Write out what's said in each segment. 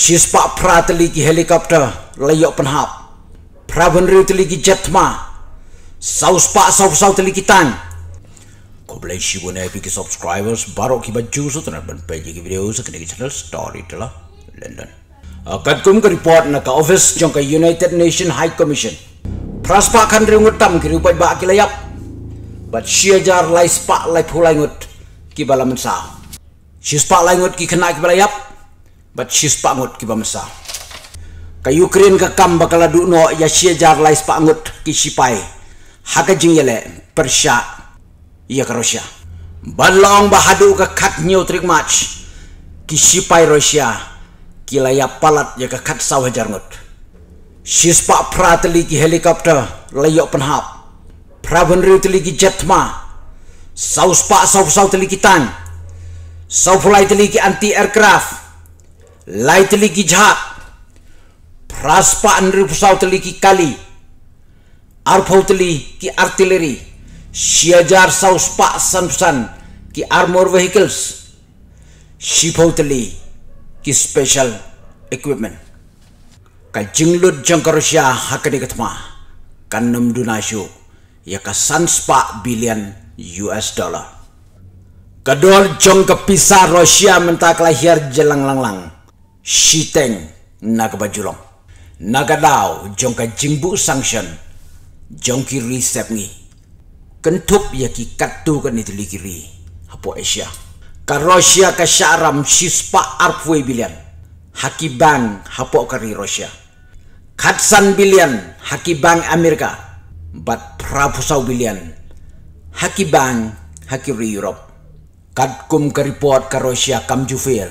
Shispa Pratali ki helikopter layok penhap. Praven Riutali ki jetma. Sauspa Sauf Sautali ki tan. Ko blai shibun ki subscribers baru ki baju so tenar ban page ki video so kini channel story tela London. Akad kum ke report na ka office jong United Nation High Commission. Praspa kan riu tam ki rupai ba ki layap. Bat shiajar lai spa lai pulai ngut ki balaman sa. Shispa lai ngut ki kena ki balayap but she's pangut ki bamsa ka ukraine ka kam bakala du no ya shia jar lais pangut ki sipai haka jing yele persia ya ka russia balong bahadu ka kat new trick match ki sipai russia ki laya palat ya ka kat sawah hajar She's pa prateli ki helicopter layok penhap Praven rutli ki jetma saus pa saus saus teliki tan saus flight tli anti aircraft lai teliki jha praspa anri pusau teliki kali arpau teliki artileri siajar saus pak sansan ki armor vehicles shipau teliki ki special equipment ka jinglud jangkarusya kan kannam dunasyo san spa billion US dollar. Kedua jong kepisah Rusia mentak lahir jelang-langlang shiteng naga bajulong naga dao jongka jingbu sanction jongki resep ni kentup yaki katu kan itu likiri hapo Asia Rusia ka syaram sispa arpwe bilian hakibang hapo kari rosia katsan bilian hakibang Amerika bat prabusau bilian hakibang hakiri Europe kadkum kum ka Rusia kam jufir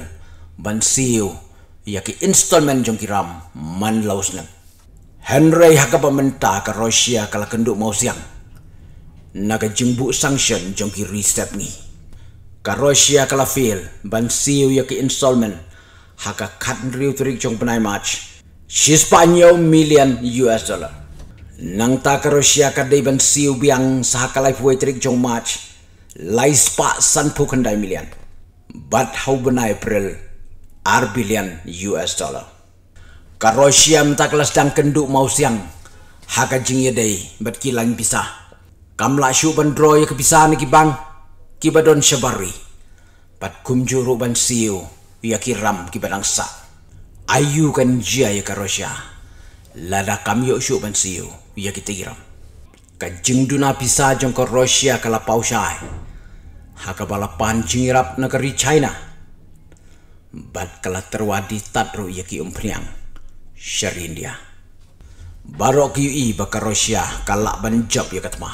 bansiu yaki installment jong kiram man laus nang Henry haka pamenta ka Russia kala kenduk mau siang naga jimbu sanction jong ki reset ni ka Russia kala fail ban siu yaki installment haka riu trik jong penai match Shispanyo million US dollar nang ta ka Russia ka dei ban siu biang sa sahaka life trik jong match lai spa san pukandai million but how benai April R billion US dollar. Karoshia kelas dang kenduk mau siang. Haka jing yedei bet kilang bisa. Kamla shu ban droi ya bisa ni kibang. Kibadon syabari. Pat kumjuru ban siu ya kiram kibadang sa. Ayu kan jia ya karosia. Lada kam yo shu ban siu ya kitiram. Kajing duna bisa jong karosia kalapau pausai. Haka balapan jingirap negeri China bat kalah terwadi tadro yaki umpriang sharindia barok yu i baka rosya kalak banjab ya katma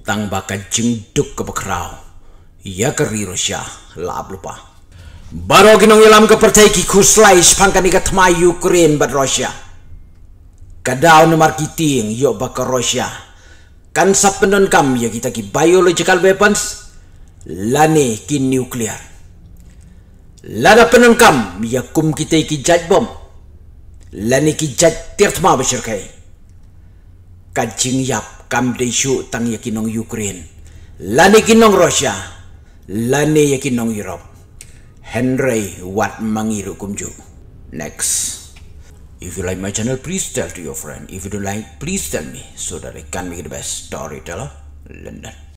tang baka jengduk ke bekerau ya keri rosya lab lupa barok inong ilam kepercayai ki kuslai sepangkan ikat ma Ukraine bat Rusia. kadau nomar kiting yo Rusia. kan sapenon kam ya kita ki biological weapons lani ki nuklear lada penangkam, yakum kita iki jad bom lani ki jad tirtma besir kai kajing yap kam deishu tang yakinong Ukraine lani kinong Russia lani yakinong Europe Henry wat mangiru kumju next if you like my channel please tell to your friend if you don't like please tell me so that I can make the best storyteller London